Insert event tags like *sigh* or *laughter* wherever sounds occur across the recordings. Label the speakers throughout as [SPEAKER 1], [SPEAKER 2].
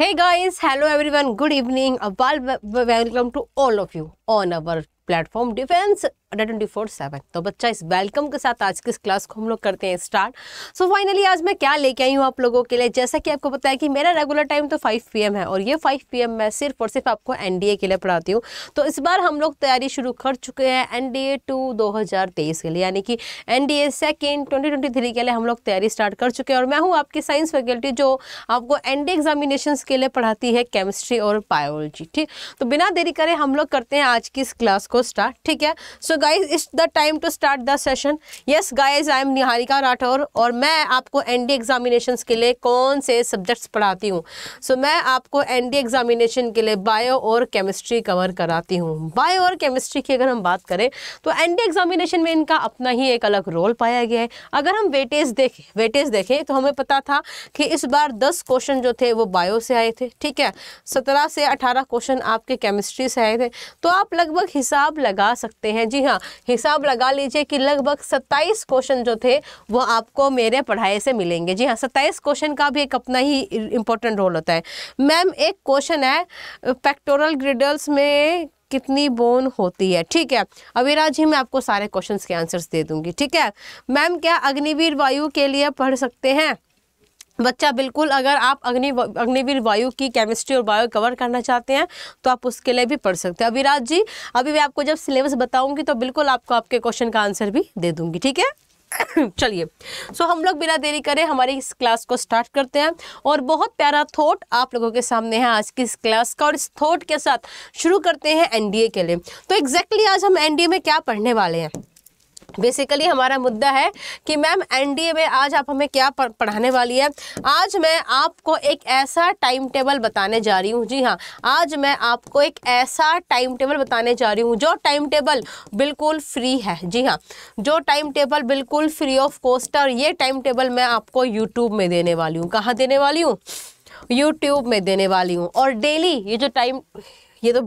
[SPEAKER 1] Hey guys, hello everyone, good evening, a welcome to all of you on our platform defence twenty four seven तो बच्चा इस welcome के साथ आज की इस क्लास को हम लोग करते हैं स्टार्ट सो so फाइनली आज मैं क्या लेके आई हूँ आप लोगों के लिए जैसा कि आपको पता है कि मेरा रेगुलर टाइम तो 5 पीएम है और ये 5 पीएम मैं सिर्फ और सिर्फ आपको एनडीए के लिए पढ़ाती हूँ तो इस बार हम लोग तैयारी शुरू कर चुके हैं एन डी टू दो के लिए यानी कि N D A second twenty के लिए हम लोग तैयारी स्टार्ट कर चुके हैं और मैं हूँ आपकी साइंस फैकल्टी जो आपको एन डी एग्जामिनेशन के लिए पढ़ाती है केमिस्ट्री और बायोलॉजी ठीक तो बिना देरी करें हम लोग करते हैं आज की इस क्लास को को स्टार्ट ठीक है so guys it's the time to start the session yes guys I am Niharika Rathore और मैं आपको एन डी एग्जामिनेशन के लिए कौन से सब्जेक्ट्स पढ़ाती हूँ सो so, मैं आपको एन डी एग्जामिनेशन के लिए बायो और केमिस्ट्री कवर कराती हूँ बायो और केमिस्ट्री की अगर हम बात करें तो एन डी एग्जामिनेशन में इनका अपना ही एक अलग रोल पाया गया है अगर हम वेटेज देखें वेटेज देखें तो हमें पता था कि इस बार दस क्वेश्चन जो थे वो बायो से आए थे ठीक है सत्रह से अठारह क्वेश्चन आपके केमिस्ट्री से आए थे तो आप लगभग हिसाब हिसाब लगा सकते हैं जी हाँ हिसाब लगा लीजिए कि लगभग सत्ताईस क्वेश्चन जो थे वो आपको मेरे पढ़ाई से मिलेंगे जी हाँ सत्ताईस क्वेश्चन का भी एक अपना ही इम्पोर्टेंट रोल होता है मैम एक क्वेश्चन है पेक्टोरल ग्रिडल्स में कितनी बोन होती है ठीक है अविराज जी मैं आपको सारे क्वेश्चंस के आंसर्स दे दूंगी ठीक है मैम क्या अग्निवीर वायु के लिए पढ़ सकते हैं बच्चा बिल्कुल अगर आप अग्नि अग्निवीर वायु की केमिस्ट्री और बायो कवर करना चाहते हैं तो आप उसके लिए भी पढ़ सकते हैं अभिराज जी अभी मैं आपको जब सिलेबस बताऊंगी तो बिल्कुल आपको आपके क्वेश्चन का आंसर भी दे दूंगी ठीक है *coughs* चलिए सो so, हम लोग बिना देरी करें हमारी इस क्लास को स्टार्ट करते हैं और बहुत प्यारा थॉट आप लोगों के सामने है आज की इस क्लास का और इस थॉट के साथ शुरू करते हैं एनडीए के लिए तो एग्जैक्टली exactly आज हम एनडीए में क्या पढ़ने वाले हैं बेसिकली हमारा मुद्दा है कि मैम एनडीए में आज आप हमें क्या पढ़ाने वाली है आज मैं आपको एक ऐसा टाइम टेबल बताने जा रही हूँ जी हाँ आज मैं आपको एक ऐसा टाइम टेबल बताने जा रही हूँ जो टाइम टेबल बिल्कुल फ्री है जी हाँ जो टाइम टेबल बिल्कुल फ्री ऑफ कॉस्ट है और ये टाइम टेबल मैं आपको यूट्यूब में देने वाली हूँ कहाँ देने वाली हूँ यूट्यूब में देने वाली हूँ और डेली ये जो टाइम ये तो,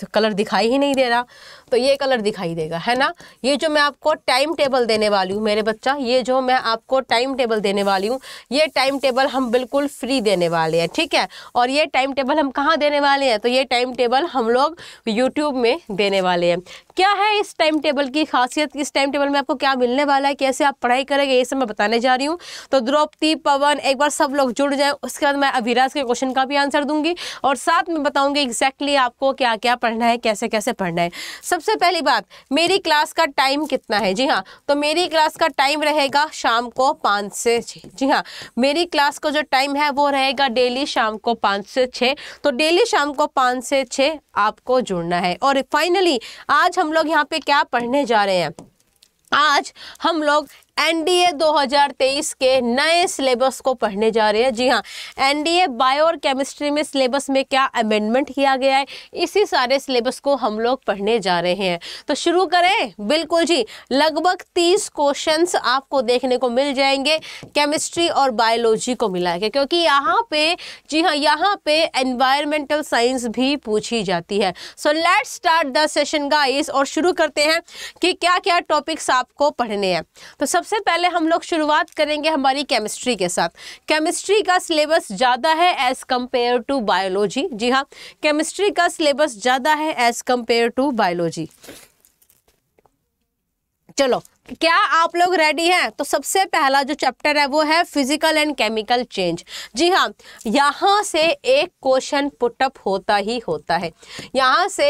[SPEAKER 1] तो कलर दिखाई ही नहीं दे रहा तो ये कलर दिखाई देगा है ना ये जो मैं आपको टाइम टेबल देने वाली हूँ मेरे बच्चा ये जो मैं आपको टाइम टेबल देने वाली हूँ ये टाइम टेबल हम बिल्कुल फ्री देने वाले हैं ठीक है और ये टाइम टेबल हम कहाँ देने वाले हैं तो ये टाइम टेबल हम लोग यूट्यूब में देने वाले हैं क्या है इस टाइम टेबल की खासियत इस टाइम टेबल में आपको क्या मिलने वाला है कैसे आप पढ़ाई करेंगे ये सब मैं बताने जा रही हूँ तो द्रौपदी पवन एक बार सब लोग जुड़ जाएँ उसके बाद मैं अभिराज के क्वेश्चन का भी आंसर दूंगी और साथ में बताऊंगी एग्जैक्टली exactly आपको क्या क्या पढ़ना है कैसे कैसे पढ़ना है सब सबसे पहली बात मेरी क्लास का टाइम कितना है जी हाँ तो मेरी क्लास का टाइम रहेगा शाम को पाँच से छः जी हाँ मेरी क्लास का जो टाइम है वो रहेगा डेली शाम को पाँच से छः तो डेली शाम को पाँच से छः आपको जुड़ना है और फाइनली आज हम लोग यहाँ पे क्या पढ़ने जा रहे हैं आज हम लोग एनडीए 2023 के नए सिलेबस को पढ़ने जा रहे हैं जी हाँ एनडीए बायो और केमिस्ट्री में सिलेबस में क्या अमेंडमेंट किया गया है इसी सारे सिलेबस को हम लोग पढ़ने जा रहे हैं तो शुरू करें बिल्कुल जी लगभग तीस क्वेश्चन आपको देखने को मिल जाएंगे केमिस्ट्री और बायोलॉजी को मिला के क्योंकि यहाँ पे जी हाँ यहाँ पे एनवायरमेंटल साइंस भी पूछी जाती है so let start the session guys और शुरू करते हैं कि क्या क्या टॉपिक्स आपको पढ़ने हैं तो सब सबसे पहले हम लोग शुरुआत करेंगे हमारी केमिस्ट्री के साथ केमिस्ट्री का सिलेबस ज़्यादा है एज़ कम्पेयर टू बायोलॉजी जी हाँ केमिस्ट्री का सिलेबस ज़्यादा है एज़ कम्पेयर टू बायोलॉजी चलो क्या आप लोग रेडी हैं तो सबसे पहला जो चैप्टर है वो है फिजिकल एंड केमिकल चेंज जी हाँ यहाँ से एक क्वेश्चन पुटअप होता ही होता है यहाँ से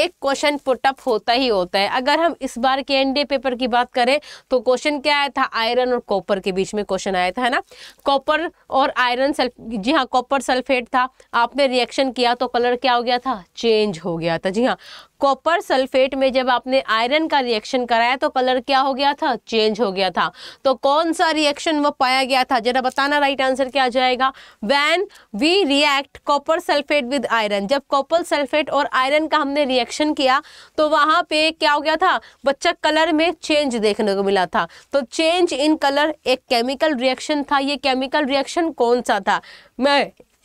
[SPEAKER 1] एक क्वेश्चन पुटअप होता ही होता है अगर हम इस बार के एनडीए पेपर की बात करें तो क्वेश्चन क्या आया था आयरन और कॉपर के बीच में क्वेश्चन आया था है ना कॉपर और आयरन सल्फ जी हाँ कॉपर सल्फेट था आपने रिएक्शन किया तो कलर क्या हो गया था चेंज हो गया था जी हाँ कॉपर सल्फेट में जब आपने आयरन का रिएक्शन कराया तो कलर क्या हो गया था चेंज हो गया था तो कौन सा रिएक्शन वो पाया गया था जरा बताना राइट आंसर क्या आ जाएगा when we react copper sulphate with iron जब कॉपर सल्फेट और आयरन का हमने रिएक्शन किया तो वहाँ पे क्या हो गया था बच्चा कलर में चेंज देखने को मिला था तो चेंज इन कलर एक केमिकल रिएक्शन था ये केमिकल रिएक्शन कौन सा था मैं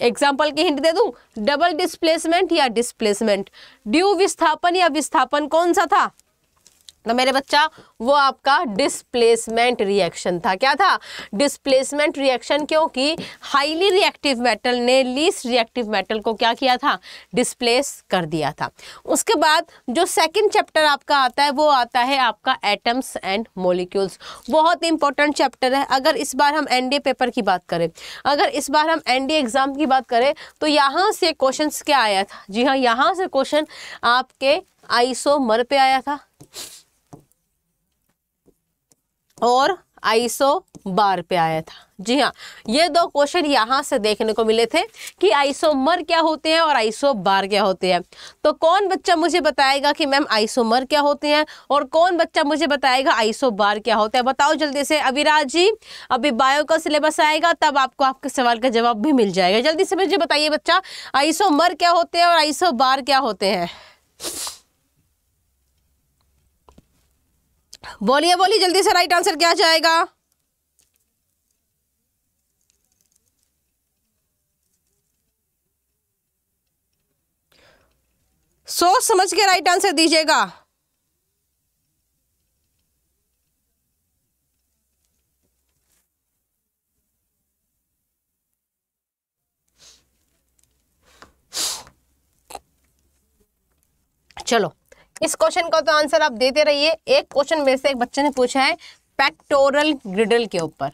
[SPEAKER 1] एग्जाम्पल की हिंट दे दूं डबल डिस्प्लेसमेंट या डिस्प्लेसमेंट ड्यू विस्थापन या विस्थापन कौन सा था तो मेरे बच्चा वो आपका डिस्प्लेसमेंट रिएक्शन था क्या था डिस्प्लेसमेंट रिएक्शन क्योंकि हाईली रिएक्टिव मेटल ने लीस्ट रिएक्टिव मेटल को क्या किया था डिस्प्लेस कर दिया था उसके बाद जो सेकंड चैप्टर आपका आता है वो आता है आपका एटम्स एंड मोलिक्यूल्स बहुत इंपॉर्टेंट चैप्टर है अगर इस बार हम एन पेपर की बात करें अगर इस बार हम एन एग्ज़ाम की बात करें तो यहाँ से क्वेश्चन क्या आया था जी हाँ यहाँ से क्वेश्चन आपके मर पे आया था और आईसो बार पे आया था जी हाँ ये दो क्वेश्चन यहाँ से देखने को मिले थे कि आइसोमर क्या होते हैं और आइसो बार क्या होते हैं तो कौन बच्चा मुझे बताएगा कि मैम आइसोमर क्या होते हैं और कौन बच्चा मुझे बताएगा आइसो बार क्या होता है बताओ जल्दी से अविराज जी अभी बायो का सिलेबस आएगा तब आपको आपके सवाल का जवाब भी मिल जाएगा जल्दी से मुझे बताइए बच्चा आइसोमर क्या होते हैं और आइसो बार क्या होते हैं बोलिए बोलिए जल्दी से राइट आंसर क्या जाएगा सोच समझ के राइट आंसर दीजिएगा चलो इस क्वेश्चन का तो आंसर आप देते रहिए एक क्वेश्चन मेरे से एक बच्चे ने पूछा है पेक्टोरल ग्रिडल के ऊपर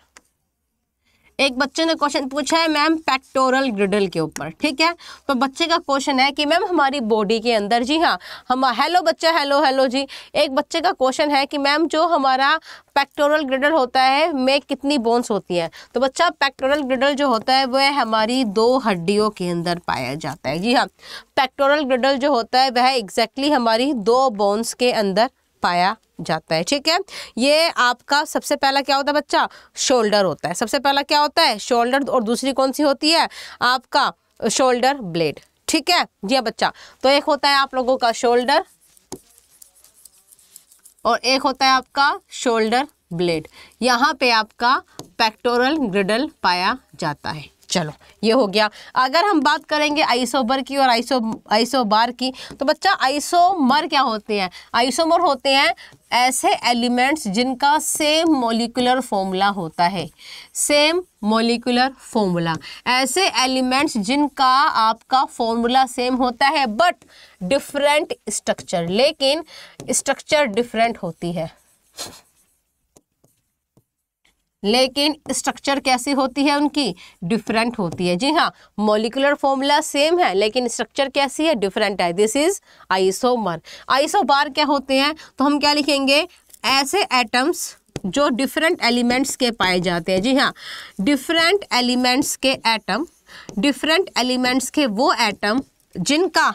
[SPEAKER 1] एक बच्चे ने क्वेश्चन पूछा है मैम पेक्टोरल ग्रिडल के ऊपर ठीक है तो बच्चे का क्वेश्चन है कि मैम हमारी बॉडी के अंदर जी हाँ हम हेलो बच्चा हेलो हेलो जी एक बच्चे का क्वेश्चन है कि मैम जो हमारा पेक्टोरल ग्रिडल होता है में कितनी बोन्स होती हैं तो बच्चा पेक्टोरल ग्रिडल जो होता है वह हमारी दो हड्डियों के अंदर पाया जाता है जी हाँ पेक्टोरल ग्रिडल जो होता है वह एग्जैक्टली exactly हमारी दो बोन्स के अंदर पाया जाता है ठीक है ये आपका सबसे पहला क्या होता है बच्चा शोल्डर होता है सबसे पहला क्या होता है शोल्डर और दूसरी कौन सी होती है आपका शोल्डर ब्लेड ठीक है जी हाँ बच्चा तो एक होता है आप लोगों का शोल्डर और एक होता है आपका शोल्डर ब्लेड यहाँ पे आपका पेक्टोरल ग्रिडल पाया जाता है चलो ये हो गया अगर हम बात करेंगे आइसोबर की और आइसो आइसोबार की तो बच्चा आइसोमर क्या होते हैं आइसोमर होते हैं ऐसे एलिमेंट्स जिनका सेम मोलिकुलर फॉर्मूला होता है सेम मोलिकुलर फॉर्मूला ऐसे एलिमेंट्स जिनका आपका फॉर्मूला सेम होता है बट डिफरेंट स्ट्रक्चर लेकिन स्ट्रक्चर डिफरेंट होती है लेकिन स्ट्रक्चर कैसी होती है उनकी डिफरेंट होती है जी हाँ मोलिकुलर फॉर्मूला सेम है लेकिन स्ट्रक्चर कैसी है डिफरेंट है दिस इज आइसोमर आइसोबार क्या होते हैं तो हम क्या लिखेंगे ऐसे एटम्स जो डिफरेंट एलिमेंट्स के पाए जाते हैं जी हाँ डिफरेंट एलिमेंट्स के एटम डिफरेंट एलिमेंट्स के वो एटम जिनका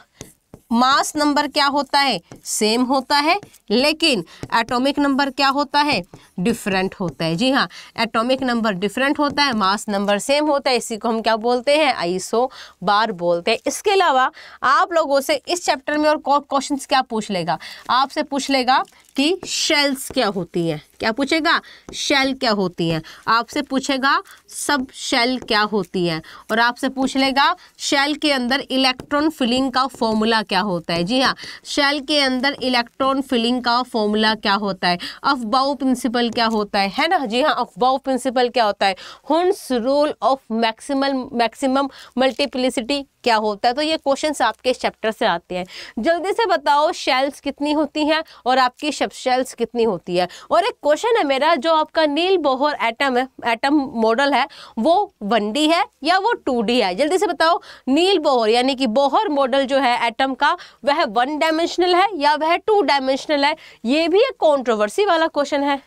[SPEAKER 1] मास नंबर क्या होता है सेम होता है लेकिन एटॉमिक नंबर क्या होता है डिफरेंट होता है जी हाँ एटॉमिक नंबर डिफरेंट होता है मास नंबर सेम होता है इसी को हम क्या बोलते हैं आईसो बार बोलते हैं इसके अलावा आप लोगों से इस चैप्टर में और क्वेश्चन क्या पूछ लेगा आपसे पूछ लेगा कि शेल्स क्या होती हैं क्या पूछेगा शेल क्या होती हैं आपसे पूछेगा सब शेल क्या होती हैं और आपसे पूछ लेगा शेल के अंदर इलेक्ट्रॉन फिलिंग का फॉर्मूला क्या होता है जी हाँ शेल के अंदर इलेक्ट्रॉन फिलिंग का फॉर्मूला क्या होता है अफबाउ प्रिंसिपल क्या होता है है ना जी हाँ अफबाउ प्रिंसिपल क्या होता है Hund's rule of maximal maximum multiplicity क्या होता है तो ये क्वेश्चंस आपके इस चैप्टर से आते हैं जल्दी से बताओ शेल्स कितनी होती हैं और आपकी शेल्स कितनी होती है और एक क्वेश्चन है मेरा जो आपका नील बोहर एटम है एटम मॉडल है वो वन है या वो टू है जल्दी से बताओ नील बोहर यानी कि बोहर मॉडल जो है एटम का वह वन डायमेंशनल है या वह टू डायमेंशनल है ये भी एक कॉन्ट्रोवर्सी वाला क्वेश्चन है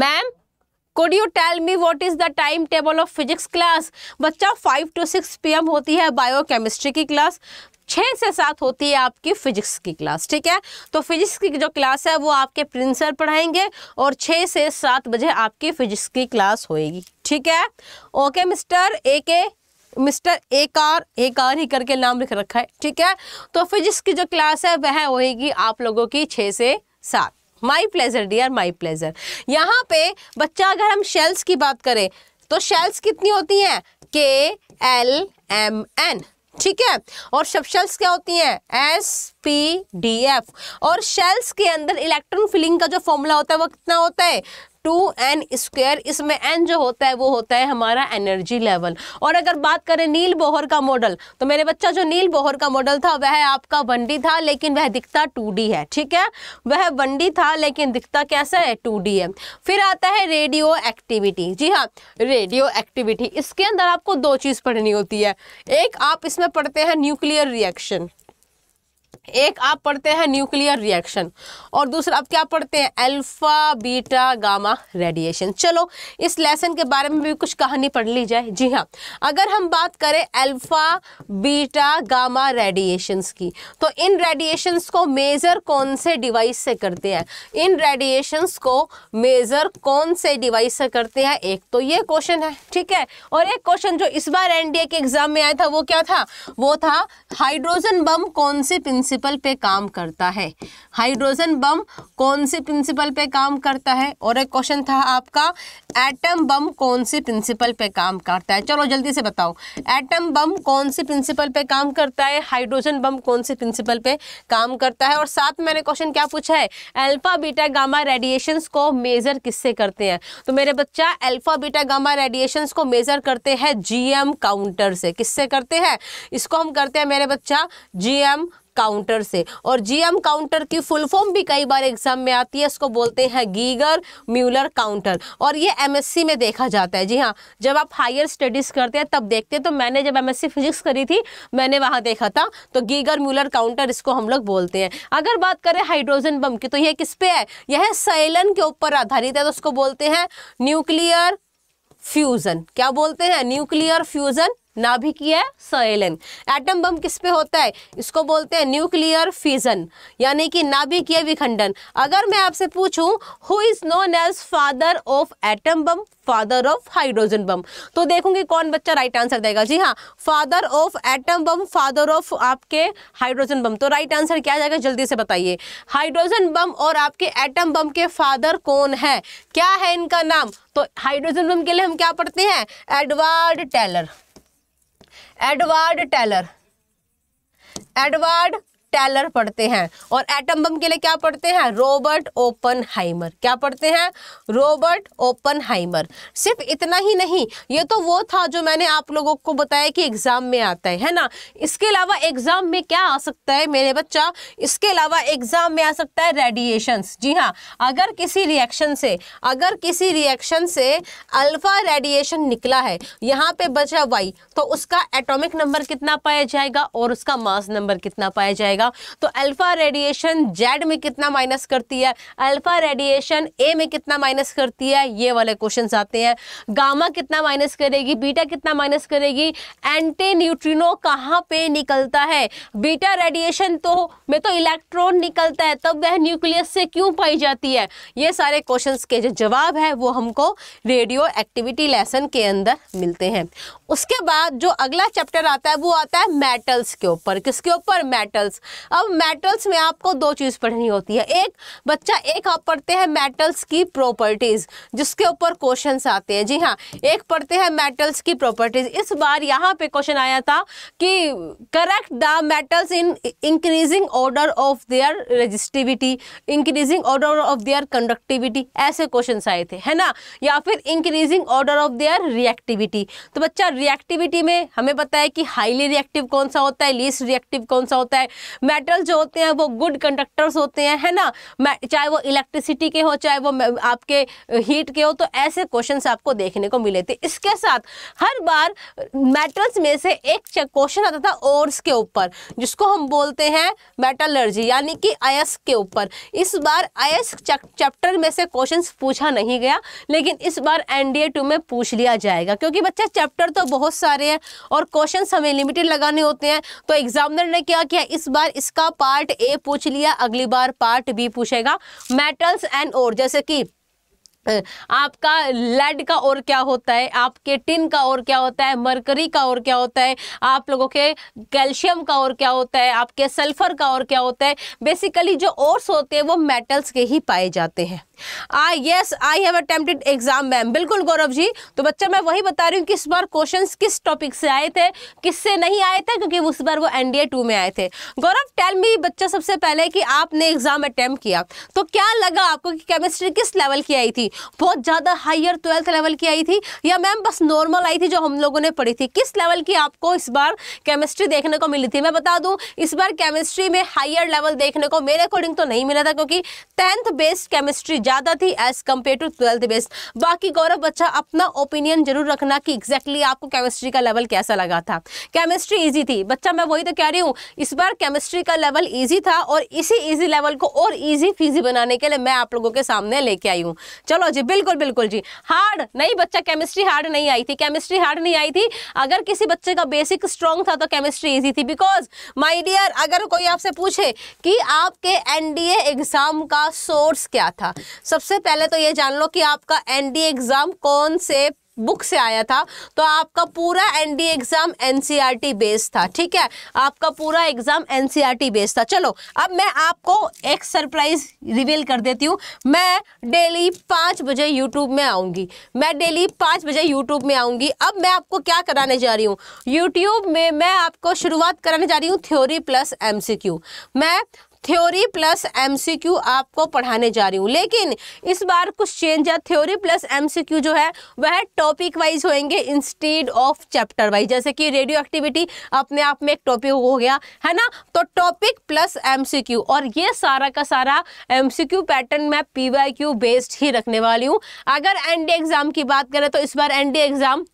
[SPEAKER 1] ma'am you tell me what is the time table of physics class बच्चा five to six P M होती है बायो केमिस्ट्री की क्लास छः से सात होती है आपकी फिजिक्स की क्लास ठीक है तो फिजिक्स की जो क्लास है वो आपके प्रिंसिपल पढ़ाएंगे और छः से सात बजे आपकी फिजिक्स की क्लास होएगी ठीक है okay mister A K mister A car A R ही करके नाम लिख रखा है ठीक है तो फिजिक्स की जो क्लास है वह होएगी आप लोगों की छः से सात my pleasure dear my pleasure यहाँ पे बच्चा अगर हम शेल्स की बात करें तो शेल्स कितनी होती हैं के एल एम एन ठीक है और सब शेल्स क्या होती हैं एस पी डी एफ और शेल्स के अंदर इलेक्ट्रॉन फिलिंग का जो फॉर्मूला होता है वो कितना होता है टू एन स्क्वेयर इसमें एन जो होता है वो होता है हमारा एनर्जी लेवल और अगर बात करें नील बोहर का मॉडल तो मेरे बच्चा जो नील बोहर का मॉडल था वह आपका वनडी था लेकिन वह दिखता टू है ठीक है वह वनडी था लेकिन दिखता कैसा है टू है फिर आता है रेडियो एक्टिविटी जी हाँ रेडियो एक्टिविटी इसके अंदर आपको दो चीज़ पढ़नी होती है एक आप इसमें पढ़ते हैं न्यूक्लियर रिएक्शन एक आप पढ़ते हैं न्यूक्लियर रिएक्शन और दूसरा आप क्या पढ़ते हैं अल्फा बीटा गामा रेडिएशन चलो इस लेसन के बारे में भी कुछ कहानी पढ़ ली जाए जी हाँ अगर हम बात करें अल्फा बीटा गामा रेडिएशंस की तो इन रेडिएशंस को मेज़र कौन से डिवाइस से करते हैं इन रेडिएशंस को मेज़र कौन से डिवाइस से करते हैं एक तो ये क्वेश्चन है ठीक है और एक क्वेश्चन जो इस बार एनडीए के एग्जाम में आया था वो क्या था वो था हाइड्रोजन बम कौन से पेंसिल प्रिंसिपल पे काम करता है हाइड्रोजन बम कौन से प्रिंसिपल पे काम करता है और एक क्वेश्चन था आपका एटम बम कौन से प्रिंसिपल पे काम करता है चलो जल्दी से बताओ एटम बम कौन से प्रिंसिपल पे काम करता है हाइड्रोजन बम कौन से प्रिंसिपल पे काम करता है और साथ मैंने क्वेश्चन क्या पूछा है अल्फा बीटा गामा रेडिएशन को मेजर किससे करते हैं तो मेरे बच्चा अल्फा बीटा गामा रेडिएशन को मेजर करते हैं जीएम काउंटर से किससे करते हैं इसको हम करते हैं मेरे बच्चा जीएम काउंटर से और जीएम काउंटर की फुल फॉर्म भी कई बार एग्जाम में आती है इसको बोलते हैं गीगर म्यूलर काउंटर और ये एमएससी में देखा जाता है जी हाँ जब आप हायर स्टडीज़ करते हैं तब देखते हैं तो मैंने जब एमएससी फिजिक्स करी थी मैंने वहाँ देखा था तो गीगर म्यूलर काउंटर इसको हम लोग बोलते हैं अगर बात करें हाइड्रोजन बम की तो यह किस पे है यह सैलन के ऊपर आधारित है तो उसको बोलते हैं न्यूक्लियर फ्यूज़न क्या बोलते हैं न्यूक्लियर फ्यूज़न नाभिकीय है एटम बम किस पे होता है इसको बोलते हैं न्यूक्लियर फिजन यानी कि नाभिकीय विखंडन अगर मैं आपसे पूछूं who is known as father of atom bomb father of hydrogen bomb तो देखूंगे कौन बच्चा राइट आंसर देगा जी हाँ father of atom bomb father of आपके हाइड्रोजन बम तो राइट आंसर क्या जाएगा जल्दी से बताइए हाइड्रोजन बम और आपके एटम बम के फादर कौन है क्या है इनका नाम तो हाइड्रोजन बम के लिए हम क्या पढ़ते हैं Edward Teller Edward Teller Edward Teller पढ़ते हैं और एटम बम के लिए क्या पढ़ते हैं रॉबर्ट ओपन हाइमर क्या पढ़ते हैं रॉबर्ट ओपन हाइमर सिर्फ इतना ही नहीं ये तो वो था जो मैंने आप लोगों को बताया कि एग्ज़ाम में आता है है ना इसके अलावा एग्ज़ाम में क्या आ सकता है मेरे बच्चा इसके अलावा एग्ज़ाम में आ सकता है रेडिएशन जी हाँ अगर किसी रिएक्शन से अगर किसी रिएक्शन से अल्फ़ा रेडिएशन निकला है यहाँ पे बचा वाई तो उसका एटोमिक नंबर कितना पाया जाएगा और उसका मास नंबर कितना पाया जाएगा वाला तो अल्फ़ा रेडिएशन जेड में कितना माइनस करती है अल्फ़ा रेडिएशन ए में कितना माइनस करती है ये वाले क्वेश्चन आते हैं गामा कितना माइनस करेगी बीटा कितना माइनस करेगी एंटी न्यूट्रिनो कहाँ पे निकलता है बीटा रेडिएशन तो में तो इलेक्ट्रॉन निकलता है तब वह न्यूक्लियस से क्यों पाई जाती है ये सारे क्वेश्चन के जो जवाब है वो हमको रेडियो एक्टिविटी लेसन के अंदर मिलते हैं उसके बाद जो अगला चैप्टर आता है वो आता है मेटल्स के ऊपर किसके ऊपर मेटल्स अब मेटल्स में आपको दो चीज़ पढ़नी होती है एक बच्चा एक आप पढ़ते हैं मेटल्स की प्रॉपर्टीज़ जिसके ऊपर क्वेश्चन आते हैं जी हाँ एक पढ़ते हैं मेटल्स की प्रॉपर्टीज़ इस बार यहाँ पे क्वेश्चन आया था कि correct the metals in increasing order of their resistivity increasing order of their conductivity ऐसे क्वेश्चन आए थे है ना या फिर increasing order of their reactivity तो बच्चा रिएक्टिविटी में हमें पता है कि हाईली रिएक्टिव कौन सा होता है लीस्ट रिएक्टिव कौन सा होता है मेटल जो होते हैं वो गुड कंडक्टर्स होते हैं है ना चाहे वो इलेक्ट्रिसिटी के हो चाहे वो आपके हीट के हो तो ऐसे क्वेश्चन आपको देखने को मिले थे इसके साथ हर बार मेटल्स में से एक क्वेश्चन आता था ओर्स के ऊपर जिसको हम बोलते हैं मेटलर्जी यानी कि आयस के ऊपर इस बार आयस चैप्टर में से क्वेश्चन पूछा नहीं गया लेकिन इस बार एनडीए टू में पूछ लिया जाएगा क्योंकि बच्चा चैप्टर तो बहुत सारे हैं और क्वेश्चन हमें लिमिटेड लगाने होते हैं तो एग्जामिनर ने क्या किया इस बार बार इसका पार्ट ए पूछ लिया अगली बार पार्ट बी पूछेगा मेटल्स एंड और जैसे कि आपका लेड का और क्या होता है आपके टिन का और क्या होता है मरकरी का और क्या होता है आप लोगों के कैल्शियम का और क्या होता है आपके सल्फर का और क्या होता है बेसिकली जो ओर्स होते हैं वो मेटल्स के ही पाए जाते हैं uh yes I have attempted exam ma'am बिल्कुल गौरव जी तो बच्चा मैं वही बता रही हूँ कि इस बार क्वेश्चन किस टॉपिक से आए थे किससे नहीं आए थे क्योंकि उस बार वो एनडीए टू में आए थे गौरव टेल मी बच्चा सबसे पहले कि आपने एग्जाम अटैम्प्ट किया तो क्या लगा आपको कि केमिस्ट्री किस लेवल की आई थी बहुत ज़्यादा हायर ट्वेल्थ लेवल की आई थी या मैम बस नॉर्मल आई थी जो हम लोगों ने पढ़ी थी किस लेवल की आपको इस बार केमिस्ट्री देखने को मिली थी मैं बता दूं इस बार केमिस्ट्री में हायर लेवल देखने को मेरे अकॉर्डिंग तो नहीं मिला था क्योंकि टेंथ बेस्ड केमिस्ट्री ज़्यादा थी as compare to twelfth based बाकी गौरव बच्चा अपना ओपिनियन जरूर रखना कि एग्जैक्टली exactly आपको केमिस्ट्री का लेवल कैसा लगा था केमिस्ट्री ईजी थी बच्चा मैं वही तो कह रही हूँ इस बार केमिस्ट्री का लेवल ईजी था और इसी ईजी लेवल को और ईजी फीजी बनाने के लिए मैं आप लोगों के सामने लेके आई हूँ चलो जी बिल्कुल बिल्कुल जी हार्ड नहीं बच्चा केमिस्ट्री हार्ड नहीं आई थी केमिस्ट्री हार्ड नहीं आई थी अगर किसी बच्चे का बेसिक स्ट्रांग था तो केमिस्ट्री ईजी थी बिकॉज माई डियर अगर कोई आपसे पूछे कि आपके एनडीए एग्जाम का सोर्स क्या था सबसे पहले तो ये जान लो कि आपका एनडीए एग्जाम कौन से बुक से आया था तो आपका पूरा एनडी एग्जाम एनसीईआरटी बेस्ड था ठीक है आपका पूरा एग्जाम एनसीईआरटी बेस्ड था चलो अब मैं आपको एक सरप्राइज रिवील कर देती हूँ मैं डेली पाँच बजे यूट्यूब में आऊँगी मैं डेली पाँच बजे यूट्यूब में आऊँगी अब मैं आपको क्या कराने जा रही हूँ यूट्यूब में मैं आपको शुरुआत कराने जा रही हूँ थ्योरी प्लस एम मैं थ्योरी प्लस एमसीक्यू आपको पढ़ाने जा रही हूँ लेकिन इस बार कुछ चेंज है थ्योरी प्लस एमसीक्यू जो है वह टॉपिक वाइज होएंगे इंस्टेड ऑफ चैप्टर वाइज जैसे कि रेडियो एक्टिविटी अपने आप में एक टॉपिक हो गया है ना तो टॉपिक प्लस एम और ये सारा का सारा एम पैटर्न मैं पी बेस्ड ही रखने वाली हूँ अगर एन एग्जाम की बात करें तो इस बार एन एग्जाम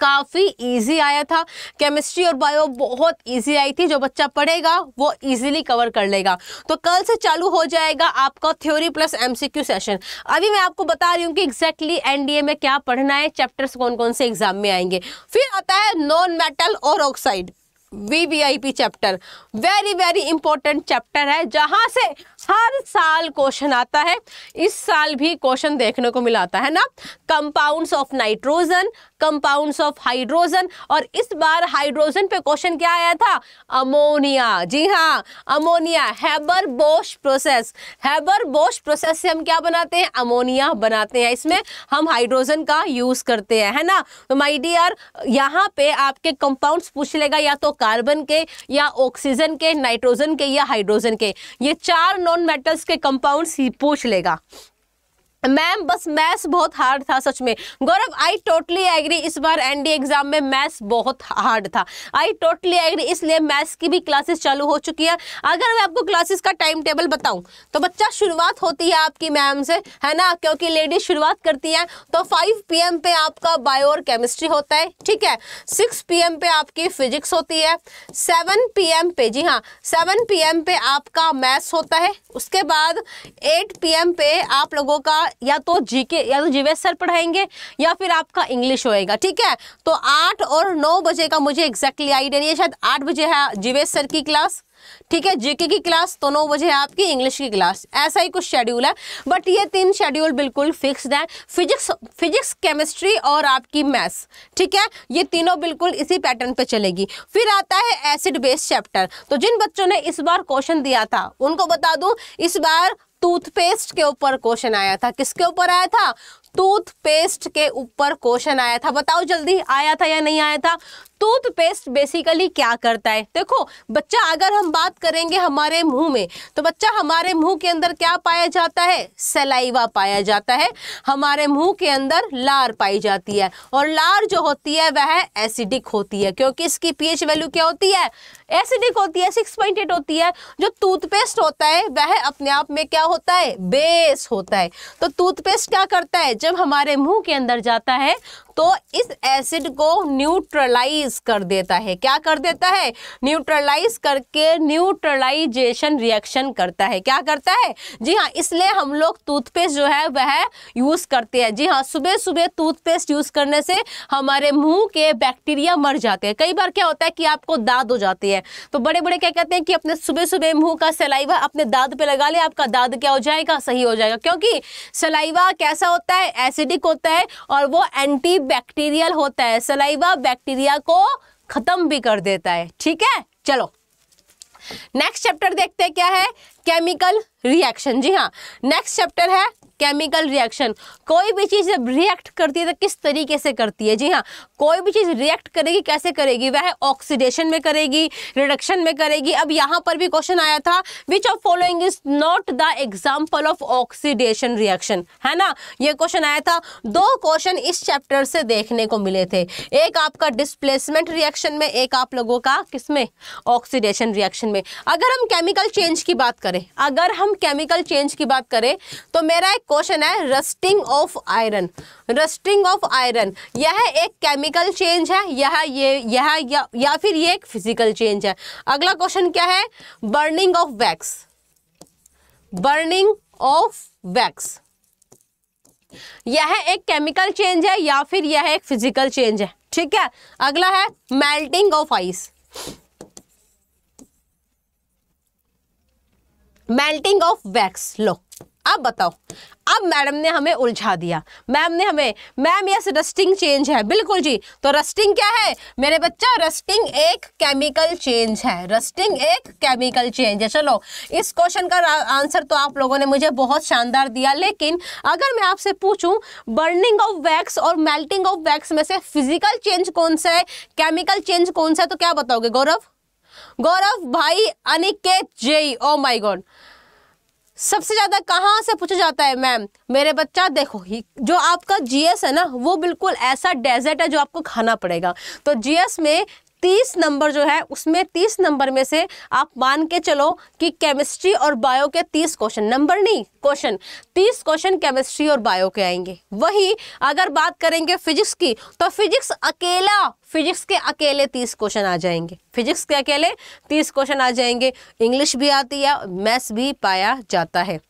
[SPEAKER 1] काफ़ी इजी आया था केमिस्ट्री और बायो बहुत इजी आई थी जो बच्चा पढ़ेगा वो इजीली कवर कर लेगा तो कल से चालू हो जाएगा आपका थ्योरी प्लस एमसीक्यू सेशन अभी मैं आपको बता रही हूँ कि एग्जैक्टली एनडीए में क्या पढ़ना है चैप्टर्स कौन कौन से एग्जाम में आएंगे फिर आता है नॉन मेटल और oxide VVIP chapter very very important chapter है जहां से हर साल क्वेश्चन आता है इस साल भी क्वेश्चन देखने को मिला है ना compounds of nitrogen compounds of hydrogen और इस बार हाइड्रोजन पे क्वेश्चन क्या आया था अमोनिया जी हाँ ammonia Haber Bosch process Haber Bosch process से हम क्या बनाते हैं अमोनिया बनाते हैं इसमें हम हाइड्रोजन का यूज करते हैं है ना तो माई डियर यहाँ पे आपके कंपाउंड्स पूछ लेगा या तो कार्बन के या ऑक्सीजन के नाइट्रोजन के या हाइड्रोजन के ये चार नॉन मेटल्स के कंपाउंड्स पूछ लेगा मैम बस मैथ्स बहुत हार्ड था सच में गौरव आई टोटली एग्री इस बार एनडी एग्जाम में मैथ्स बहुत हार्ड था आई टोटली एग्री इसलिए मैथ्स की भी क्लासेस चालू हो चुकी है अगर मैं आपको क्लासेस का टाइम टेबल बताऊं तो बच्चा शुरुआत होती है आपकी मैम से है ना क्योंकि लेडीज शुरुआत करती है तो फाइव पी पे आपका बायो और केमिस्ट्री होता है ठीक है सिक्स पी पे आपकी फिजिक्स होती है सेवन पी पे जी हाँ सेवन पी पे आपका मैथ्स होता है उसके बाद एट पी पे आप लोगों का या तो जीके या तो जीवे सर पढ़ाएंगे या फिर आपका इंग्लिश होएगा ठीक है तो आठ और नौ बजे का मुझे एग्जैक्टली आइडिया नहीं है शायद आठ बजे है जीवे सर की क्लास ठीक है जीके की क्लास तो नौ बजे है आपकी इंग्लिश की क्लास ऐसा ही कुछ शेड्यूल है बट ये तीन शेड्यूल बिल्कुल फिक्स्ड है फिजिक्स फिजिक्स केमिस्ट्री और आपकी मैथ्स ठीक है ये तीनों बिल्कुल इसी पैटर्न पे चलेगी फिर आता है एसिड बेस्ड चैप्टर तो जिन बच्चों ने इस बार क्वेश्चन दिया था उनको बता दूं इस बार टूथपेस्ट के ऊपर क्वेश्चन आया था किसके ऊपर आया था टूथपेस्ट के ऊपर क्वेश्चन आया था बताओ जल्दी आया था या नहीं आया था टूथपेस्ट बेसिकली क्या करता है देखो बच्चा अगर हम बात करेंगे हमारे मुंह में तो बच्चा हमारे मुंह के अंदर क्या पाया जाता है सलाइवा पाया जाता है हमारे मुंह के अंदर लार पाई जाती है और लार जो होती है वह एसिडिक होती है क्योंकि इसकी पीएच वैल्यू क्या होती है एसिडिक होती है सिक्स पॉइंट एट होती है जो टूथपेस्ट होता है वह अपने आप में क्या होता है बेस होता है तो टूथपेस्ट क्या करता है जब हमारे मुंह के अंदर जाता है तो इस एसिड को न्यूट्रलाइज कर देता है क्या कर देता है न्यूट्रलाइज करके न्यूट्रलाइजेशन रिएक्शन करता है क्या करता है जी हाँ इसलिए हम लोग टूथपेस्ट जो है वह यूज़ करते हैं जी हाँ सुबह सुबह टूथपेस्ट यूज़ करने से हमारे मुंह के बैक्टीरिया मर जाते हैं कई बार क्या होता है कि आपको दाद हो जाती है तो बड़े बड़े क्या कहते हैं कि अपने सुबह सुबह मुंह का सलाइवा अपने दाद पे लगा ले आपका दाद क्या हो जाएगा सही हो जाएगा क्योंकि सलाइवा कैसा होता है एसिडिक होता है और वो एंटी बैक्टीरियल होता है सलाइवा बैक्टीरिया को खत्म भी कर देता है ठीक है चलो नेक्स्ट चैप्टर देखते हैं क्या है केमिकल रिएक्शन जी हाँ नेक्स्ट चैप्टर है केमिकल रिएक्शन कोई भी चीज़ जब रिएक्ट करती है तो किस तरीके से करती है जी हाँ कोई भी चीज़ रिएक्ट करेगी कैसे करेगी वह ऑक्सीडेशन में करेगी रिडक्शन में करेगी अब यहाँ पर भी क्वेश्चन आया था which of following is not the example of oxidation reaction है ना ये क्वेश्चन आया था दो क्वेश्चन इस चैप्टर से देखने को मिले थे एक आपका डिस्प्लेसमेंट रिएक्शन में एक आप लोगों का किसमें ऑक्सीडेशन रिएक्शन में अगर हम केमिकल चेंज की बात करें अगर हम केमिकल चेंज की बात करें तो मेरा एक क्वेश्चन है rusting of iron rusting of iron यह एक केमिकल चेंज है यह ये यह या, या फिर ये एक फिजिकल चेंज है अगला क्वेश्चन क्या है burning of wax burning of wax यह एक केमिकल चेंज है या फिर यह एक फिजिकल चेंज है ठीक है अगला है melting of ice melting of wax लो अब बताओ अब मैडम ने हमें उलझा दिया मैम ने हमें मैम यस रस्टिंग चेंज है बिल्कुल जी तो रस्टिंग क्या है मेरे बच्चा रस्टिंग एक केमिकल चेंज है रस्टिंग एक केमिकल चेंज है चलो इस क्वेश्चन का आंसर तो आप लोगों ने मुझे बहुत शानदार दिया लेकिन अगर मैं आपसे पूछूं बर्निंग ऑफ वैक्स और मेल्टिंग ऑफ वैक्स में से फिजिकल चेंज कौन सा है केमिकल चेंज कौन सा है तो क्या बताओगे गौरव गौरव भाई अनिकेत जय ओ माई गॉड सबसे ज़्यादा कहाँ से पूछा जाता है मैम मेरे बच्चा देखो ही जो आपका जीएस है ना वो बिल्कुल ऐसा डेजर्ट है जो आपको खाना पड़ेगा तो जीएस में तीस नंबर जो है उसमें तीस नंबर में से आप मान के चलो कि केमिस्ट्री और बायो के तीस क्वेश्चन नंबर नहीं क्वेश्चन तीस क्वेश्चन केमिस्ट्री और बायो के आएंगे वही अगर बात करेंगे फिजिक्स की तो फिजिक्स अकेला फिजिक्स के अकेले तीस क्वेश्चन आ जाएंगे फिजिक्स के अकेले तीस क्वेश्चन आ जाएंगे इंग्लिश भी आती है मैथ्स भी पाया जाता है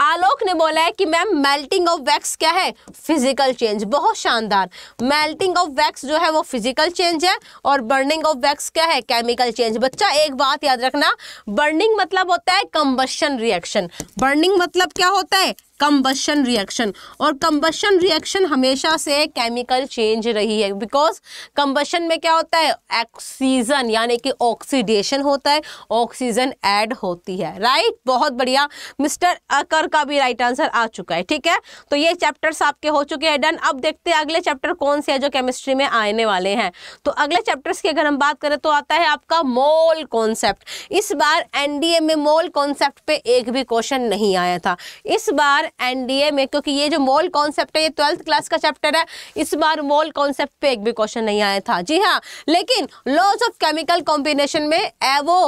[SPEAKER 1] आलोक ने बोला है कि मैम मेल्टिंग ऑफ वैक्स क्या है फिजिकल चेंज बहुत शानदार मेल्टिंग ऑफ वैक्स जो है वो फिजिकल चेंज है और बर्निंग ऑफ वैक्स क्या है केमिकल चेंज बच्चा एक बात याद रखना बर्निंग मतलब होता है कंबशन रिएक्शन बर्निंग मतलब क्या होता है कम्बशन रिएक्शन और कम्बशन रिएक्शन हमेशा से केमिकल चेंज रही है बिकॉज कम्बशन में क्या होता है ऑक्सीजन यानी कि ऑक्सीडेशन होता है ऑक्सीजन ऐड होती है राइट बहुत बढ़िया मिस्टर अकर का भी राइट आंसर आ चुका है ठीक है तो ये चैप्टर्स आपके हो चुके हैं डन अब देखते हैं अगले चैप्टर कौन से है जो केमिस्ट्री में आने वाले हैं तो अगले चैप्टर्स की अगर हम बात करें तो आता है आपका मोल कॉन्सेप्ट इस बार एनडीए में मोल कॉन्सेप्ट पे एक भी क्वेश्चन नहीं आया था इस बार एनडीए में क्योंकि ये जो मोल कॉन्सेप्ट है ये ट्वेल्थ क्लास का चैप्टर है इस बार मॉल कॉन्सेप्ट पे एक भी क्वेश्चन नहीं आया था जी हाँ लेकिन लॉज ऑफ केमिकल कॉम्बिनेशन में एवो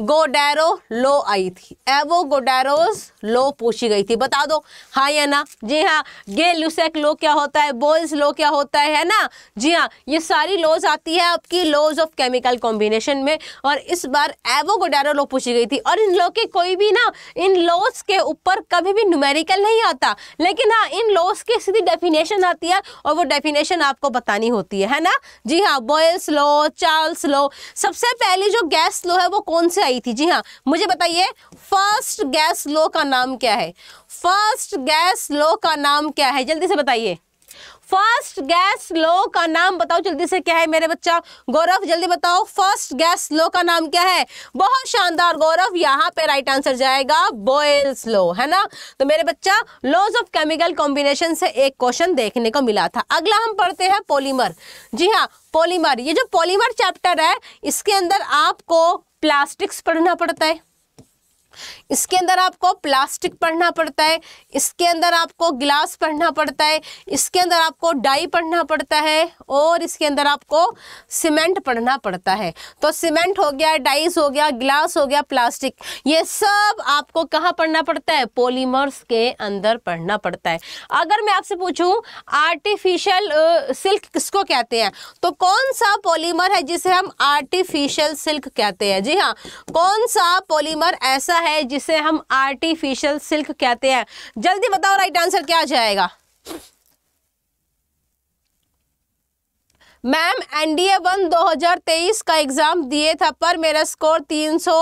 [SPEAKER 1] गोडेरो लो आई थी एवो गोडेरो लो पूछी गई थी बता दो हाँ या ना जी हाँ गे लुसेक लो क्या होता है बोल्स लो क्या होता है है ना जी हाँ ये सारी लोज आती है आपकी लोज ऑफ केमिकल कॉम्बिनेशन में और इस बार एवो गोडेरो लो पूछी गई थी और इन लो के कोई भी ना इन लोज के ऊपर कभी भी न्यूमेरिकल नहीं आता लेकिन हाँ इन लोज की सीधी डेफिनेशन आती है और वो डेफिनेशन आपको बतानी होती है है ना जी हाँ बोयल्स लो चार्ल्स लो सबसे पहली जो गैस लो है वो कौन से आई थी जी हाँ मुझे बताइए फर्स्ट गैस लो का नाम क्या है फर्स्ट गैस लो का नाम क्या है जल्दी से बताइए फर्स्ट गैस लो का नाम बताओ जल्दी से क्या है मेरे बच्चा गौरव जल्दी बताओ फर्स्ट गैस लो का नाम क्या है बहुत शानदार गौरव यहाँ पे राइट आंसर जाएगा बॉयल्स लो है ना तो मेरे बच्चा लॉज ऑफ केमिकल कॉम्बिनेशन से एक क्वेश्चन देखने को मिला था अगला हम पढ़ते हैं पॉलीमर जी हाँ पॉलीमर ये जो पॉलीमर चैप्टर है इसके अंदर आपको प्लास्टिक्स पढ़ना पड़ता है इसके अंदर आपको प्लास्टिक पढ़ना पड़ता है इसके अंदर आपको गिलास पढ़ना पड़ता है इसके अंदर आपको डाई पढ़ना पड़ता है और इसके अंदर आपको सीमेंट पढ़ना पड़ता है तो सीमेंट हो गया डाइस हो गया गिलास हो गया प्लास्टिक ये सब आपको कहाँ पढ़ना पड़ता है पॉलीमर्स के अंदर पढ़ना पड़ता है अगर मैं आपसे पूछूँ आर्टिफिशियल सिल्क किसको कहते हैं तो कौन सा पॉलीमर है जिसे हम आर्टिफिशियल सिल्क कहते हैं जी हाँ कौन सा पॉलीमर ऐसा है जिसे हम आर्टिफिशियल सिल्क कहते हैं जल्दी बताओ राइट आंसर क्या जाएगा मैम एनडीए वन 2023 का एग्ज़ाम दिए था पर मेरा स्कोर तीन सौ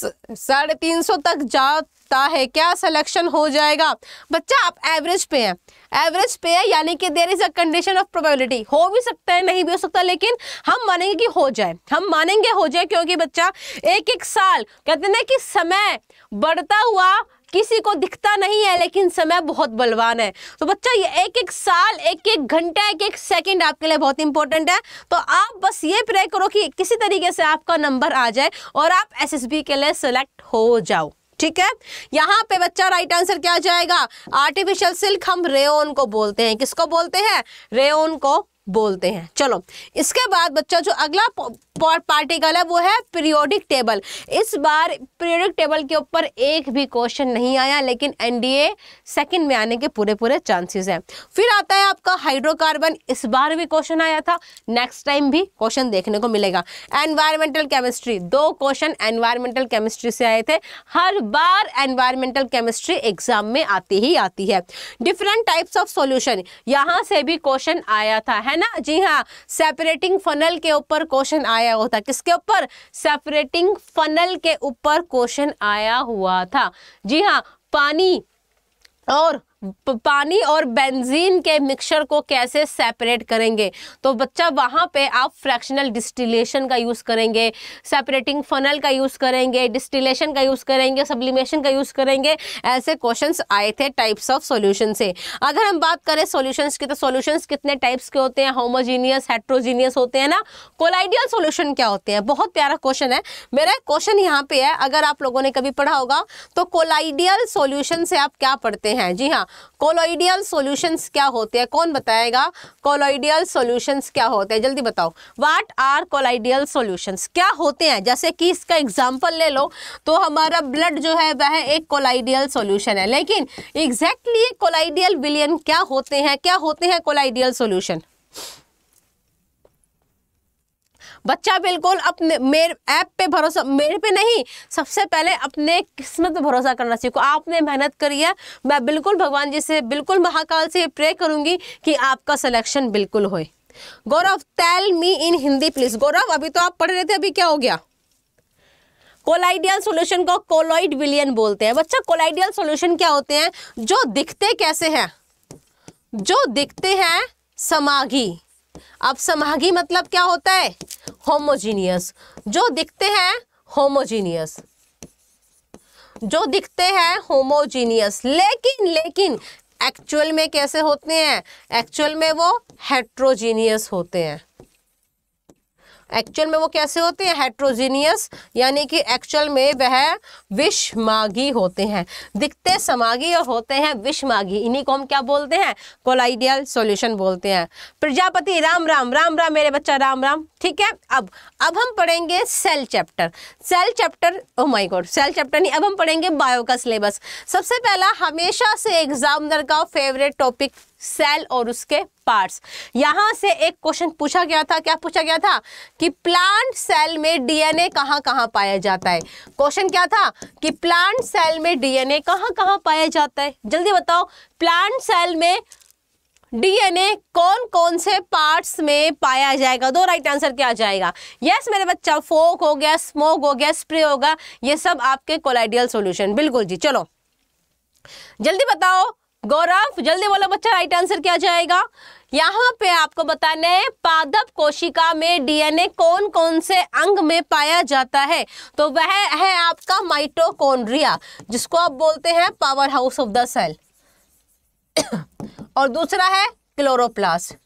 [SPEAKER 1] साढ़े तीन सौ तक जाता है क्या सिलेक्शन हो जाएगा बच्चा आप एवरेज पे हैं एवरेज पे है यानी कि there is a condition of probability हो भी सकता है नहीं भी हो सकता लेकिन हम मानेंगे कि हो जाए हम मानेंगे हो जाए क्योंकि बच्चा एक एक साल कहते ना कि समय बढ़ता हुआ किसी को दिखता नहीं है लेकिन समय बहुत बलवान है तो बच्चा ये एक एक साल एक एक घंटा एक एक सेकंड आपके लिए बहुत इंपॉर्टेंट है तो आप बस ये प्रे करो कि किसी तरीके से आपका नंबर आ जाए और आप एसएसबी के लिए सेलेक्ट हो जाओ ठीक है यहाँ पे बच्चा राइट आंसर क्या जाएगा आर्टिफिशियल सिल्क हम रेओन को बोलते हैं किसको बोलते हैं रेओन को बोलते हैं चलो इसके बाद बच्चा जो अगला पार्टिकल है वो है पीरियोडिक टेबल इस बार पीरियोडिक टेबल के ऊपर एक भी क्वेश्चन नहीं आया लेकिन एनडीए सेकंड में आने के पूरे पूरे चांसेस हैं फिर आता है आपका हाइड्रोकार्बन इस बार भी क्वेश्चन आया था नेक्स्ट टाइम भी क्वेश्चन देखने को मिलेगा एनवायरमेंटल केमिस्ट्री दो क्वेश्चन एनवायरमेंटल केमिस्ट्री से आए थे हर बार एनवायरमेंटल केमिस्ट्री एग्जाम में आती ही आती है डिफरेंट टाइप्स ऑफ सोल्यूशन यहाँ से भी क्वेश्चन आया था है ना जी हाँ सेपरेटिंग फनल के ऊपर क्वेश्चन आया आया हुआ था किसके ऊपर सेपरेटिंग फनल के ऊपर क्वेश्चन आया हुआ था जी हाँ पानी और पानी और बेंजीन के मिक्सचर को कैसे सेपरेट करेंगे तो बच्चा वहाँ पे आप फ्रैक्शनल डिस्टिलेशन का यूज़ करेंगे सेपरेटिंग फनल का यूज़ करेंगे डिस्टिलेशन का यूज़ करेंगे सब्लिमेशन का यूज़ करेंगे ऐसे क्वेश्चंस आए थे टाइप्स ऑफ सॉल्यूशन से अगर हम बात करें सॉल्यूशंस की तो सॉल्यूशंस कितने टाइप्स के होते हैं होमोजीनियस हेट्रोजीनियस होते हैं ना कोलाइडियल सोल्यूशन क्या होते हैं बहुत प्यारा क्वेश्चन है मेरा क्वेश्चन यहाँ पे है अगर आप लोगों ने कभी पढ़ा होगा तो कोलाइडियल सोल्यूशन से आप क्या पढ़ते हैं जी हाँ कोलोइडियल सॉल्यूशंस क्या होते हैं कौन बताएगा कोलोइडियल सॉल्यूशंस क्या होते हैं जल्दी बताओ व्हाट आर कोलाइडियल सॉल्यूशंस क्या होते हैं जैसे कि इसका एग्जांपल ले लो तो हमारा ब्लड जो है वह एक कोलाइडियल सॉल्यूशन है लेकिन एग्जैक्टली exactly कोलाइडियल विलियन क्या होते हैं क्या होते हैं कोलाइडियल सोल्यूशन बच्चा बिल्कुल अपने मेरे ऐप पे भरोसा मेरे पे नहीं सबसे पहले अपने किस्मत पे भरोसा करना सीखो आपने मेहनत करी है मैं बिल्कुल भगवान जी से बिल्कुल महाकाल से प्रे करूँगी कि आपका सिलेक्शन बिल्कुल होए Gaurav tell me in Hindi please Gaurav अभी तो आप पढ़ रहे थे अभी क्या हो गया कोलाइडियल सॉल्यूशन को कोलोइड विलियन बोलते हैं बच्चा कोलाइडियल सॉल्यूशन क्या होते हैं जो दिखते कैसे हैं जो दिखते हैं समाघी अब समाघी मतलब क्या होता है होमोजीनियस जो दिखते हैं होमोजीनियस जो दिखते हैं होमोजीनियस लेकिन लेकिन एक्चुअल में कैसे होते हैं एक्चुअल में वो हेट्रोजीनियस होते हैं एक्चुअल में वो कैसे होते हैं हेट्रोजीनियस यानी कि एक्चुअल में वह विषमागी होते हैं दिखते समागी और होते हैं विषमागी इन्हीं को हम क्या बोलते हैं कोलाइडियल सॉल्यूशन बोलते हैं प्रजापति राम राम राम राम मेरे बच्चा राम राम ठीक है अब अब हम पढ़ेंगे cell chapter cell chapter oh my god cell chapter नहीं अब हम पढ़ेंगे बायो का सिलेबस सबसे पहला हमेशा से एग्जामिनर का फेवरेट टॉपिक सेल और उसके पार्ट्स यहां से एक क्वेश्चन पूछा गया था क्या पूछा गया था कि प्लांट सेल में डीएनए कहां कहां पाया जाता है क्वेश्चन क्या था कि प्लांट सेल में डीएनए कहां कहां पाया जाता है जल्दी बताओ प्लांट सेल में डीएनए कौन कौन से पार्ट्स में पाया जाएगा दो राइट आंसर क्या आ जाएगा यस yes, मेरे बच्चा फोक हो गया स्मोक हो गया स्प्रे होगा ये सब आपके कोलाइडियल सॉल्यूशन बिल्कुल जी चलो जल्दी बताओ गौरव जल्दी बोलो बच्चा राइट आंसर क्या जाएगा यहाँ पे आपको बताने पादप कोशिका में डीएनए कौन कौन से अंग में पाया जाता है तो वह है आपका माइटोकॉन्ड्रिया जिसको आप बोलते हैं power house of the cell और दूसरा है क्लोरोप्लास्ट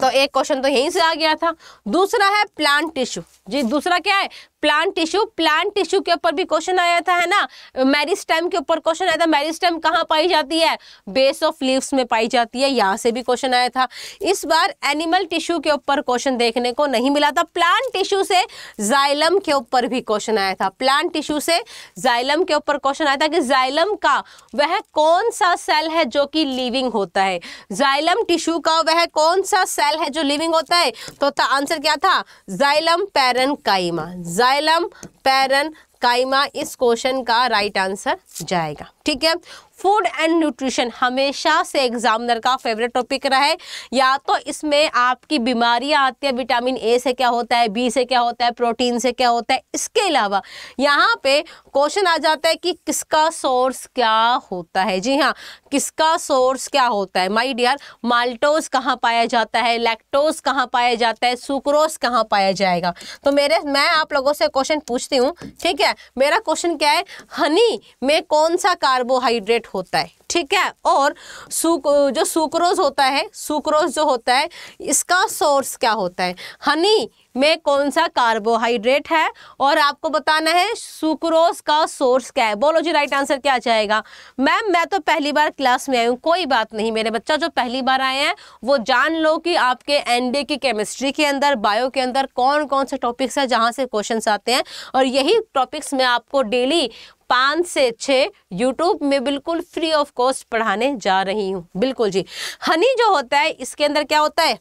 [SPEAKER 1] तो एक क्वेश्चन तो यहीं से आ गया था दूसरा है प्लांट टिश्यू जी दूसरा क्या है प्लांट टिश्यू प्लांट टिश्यू के ऊपर भी क्वेश्चन आया था है ना मैरिस्टेम के ऊपर क्वेश्चन आया था मैरिस्टेम कहाँ पाई जाती है बेस ऑफ लीव्स में पाई जाती है यहाँ से भी क्वेश्चन आया था इस बार एनिमल टिश्यू के ऊपर क्वेश्चन देखने को नहीं मिला था प्लांट टिश्यू से जाइलम के ऊपर भी क्वेश्चन आया था प्लांट टिश्यू से जाइलम के ऊपर क्वेश्चन आया था कि जाइलम का वह कौन सा सेल है जो कि लिविंग होता है जाइलम टिश्यू का वह कौन सा सेल है जो लिविंग होता है तो आंसर क्या था जाइलम पैर parenchyma xylem parenchyma इस क्वेश्चन का राइट आंसर जाएगा ठीक है फूड एंड न्यूट्रिशन हमेशा से एग्जामिनर का फेवरेट टॉपिक रहा है या तो इसमें आपकी बीमारियां आती है विटामिन ए से क्या होता है बी से क्या होता है प्रोटीन से क्या होता है इसके अलावा यहाँ पे क्वेश्चन आ जाता है कि किसका सोर्स क्या होता है जी हाँ किसका सोर्स क्या होता है माई डियर माल्टोज कहाँ पाया जाता है लैक्टोज कहाँ पाया जाता है सुक्रोज कहाँ पाया जाएगा तो मेरे मैं आप लोगों से क्वेश्चन पूछती हूँ ठीक है मेरा क्वेश्चन क्या है हनी में कौन सा कार्बोहाइड्रेट होता है ठीक है और सुक जो सुक्रोज होता है सुक्रोज जो होता है इसका सोर्स क्या होता है हनी में कौन सा कार्बोहाइड्रेट है और आपको बताना है सुक्रोज का सोर्स क्या है बोलो जी राइट आंसर क्या जाएगा मैम मैं तो पहली बार क्लास में आई हूँ कोई बात नहीं मेरे बच्चा जो पहली बार आए हैं वो जान लो कि आपके एनडे की केमिस्ट्री के अंदर बायो के अंदर कौन कौन से टॉपिक्स हैं जहाँ से क्वेश्चन आते हैं और यही टॉपिक्स मैं आपको डेली पाँच से छः यूट्यूब में बिल्कुल फ्री ऑफ कॉस्ट पढ़ाने जा रही हूँ बिल्कुल जी हनी जो होता है इसके अंदर क्या होता है